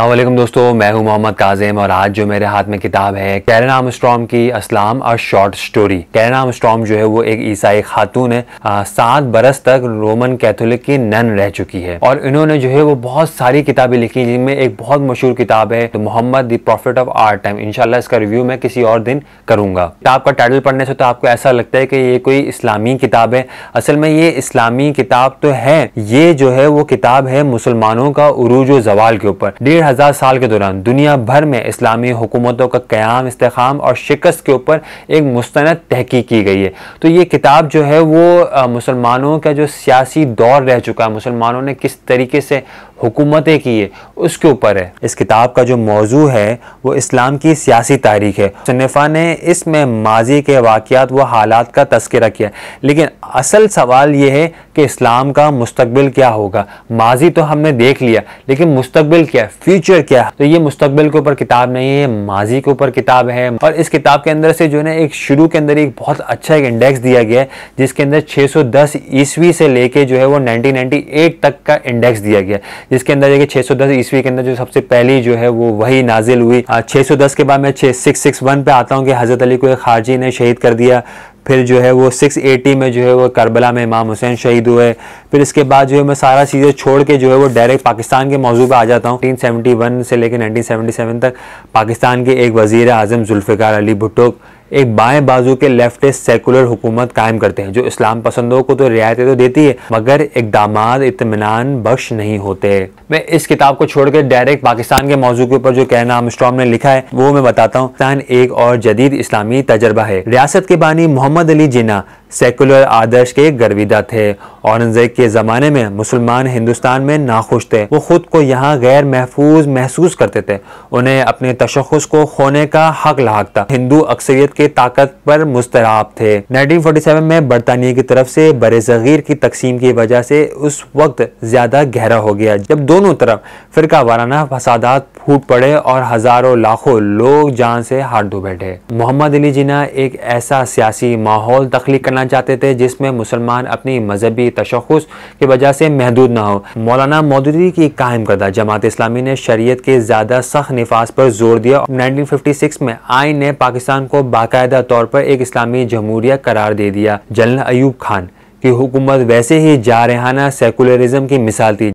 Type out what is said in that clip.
असलम दोस्तों मैं हूं मोहम्मद काजिम और आज जो मेरे हाथ में किताब है कैरन स्ट्रॉम की असलाम और शॉर्ट स्टोरी कैरन स्ट्रॉम जो है वो एक ईसाई खातून है सात बरस तक रोमन कैथोलिक की नन रह चुकी है और इन्होंने जो है वो बहुत सारी किताबें लिखी जिनमें एक बहुत मशहूर किताब है तो Muhammad the prophet of our time इनशाला इसका रिव्यू मैं किसी और दिन करूंगा किताब का टाइटल पढ़ने से तो आपको ऐसा लगता है कि ये कोई इस्लामी किताब है असल में ये इस्लामी किताब तो है ये जो है वो किताब है मुसलमानों का उरूज जवाल के ऊपर डेढ़ हज़ार साल के दौरान दुनिया भर में इस्लामी हुकूमतों का क़्याम इस्तेकाम और शिकस्त के ऊपर एक मुस्ंद तहकीक की गई है तो ये किताब जो है वो मुसलमानों का जो सियासी दौर रह चुका है मुसलमानों ने किस तरीके से हुकूमतें की है उसके ऊपर है इस किताब का जो मौजू है वो इस्लाम की सियासी तारीख है मुसनफ़ा ने इसमें माजी के वाक़ात व हालात का तस्करा किया लेकिन असल सवाल ये है कि इस्लाम का मुस्तबिल क्या होगा माजी तो हमने देख लिया लेकिन मुस्तबिल क्या है फ्यूचर क्या है तो ये मुस्तबिल के ऊपर किताब नहीं है माजी के ऊपर किताब है और इस किताब के अंदर से जो है एक शुरू के अंदर एक बहुत अच्छा एक इंडेक्स दिया गया है जिसके अंदर 610 ईस्वी से लेके जो है वो 1998 तक का इंडेक्स दिया गया जिसके अंदर देखिए छः सौ दस ईस्वी के अंदर जो सबसे पहली जो है वो वही नाजिल हुई छः सौ दस के बाद मैं छः सिक्स सिक्स वन पे आता हूँ कि हज़रत अली को एक खारजी ने शहीद कर दिया फिर जो है वो 680 में जो है वो करबला में इमाम हुसैन शहीद हुए फिर इसके बाद जो है मैं सारा चीज़ें छोड़ के जो है वो डायरेक्ट पाकिस्तान के मौजू पर आ जाता हूँ नाइनटीन से लेकर 1977 तक पाकिस्तान के एक वज़ी अजम जुल्फ़िकार अली भुट्टो एक बाएं बाजू के लेफ्टिस्ट सेकुलर हुकूमत कायम करते हैं जो इस्लाम पसंदों को तो रियायतें तो देती है मगर इकदाम इतमान बख्श नहीं होते मैं इस किताब को छोड़कर डायरेक्ट पाकिस्तान के मौजू के ऊपर जो कहना आमस्ट्रॉम ने लिखा है वो मैं बताता हूँ एक और जदीद इस्लामी तजर्बा है रियासत के बानी मोहम्मद अली जिना सेकुलर आदर्श के गर्विदा थे औरंगजेब के ज़माने में मुसलमान हिंदुस्तान में नाखुश थे वो ख़ुद को यहाँ गैर महफूज महसूस करते थे उन्हें अपने तशखस को खोने का हक लाक था हिंदू अक्सरियत के ताकत पर मुस्तराब थे 1947 में बरतानिया की तरफ से बर ज़गीर की तकसीम की वजह से उस वक्त ज़्यादा गहरा हो गया जब दोनों तरफ फिर वाराना फसादात फूट पड़े और हज़ारों लाखों लोग जान से हाथ धो बैठे मोहम्मद अली जिना एक ऐसा सियासी माहौल तख्लीक करना चाहते थे जिसमें मुसलमान अपनी मजहबी तशखस की वजह से महदूद ना हो मौलाना मौदूदी की कायम करदा जमात इस्लामी ने शरीय के ज़्यादा सख्त नफाज पर जोर दिया नाइनटीन फिफ्टी सिक्स में आइन ने पाकिस्तान को बाकायदा तौर पर एक इस्लामी जमहूरिया करार दे दिया जनरल अयूब खान की हुकूमत वैसे ही जारहाना सेकुलरिज्म की मिसाल थी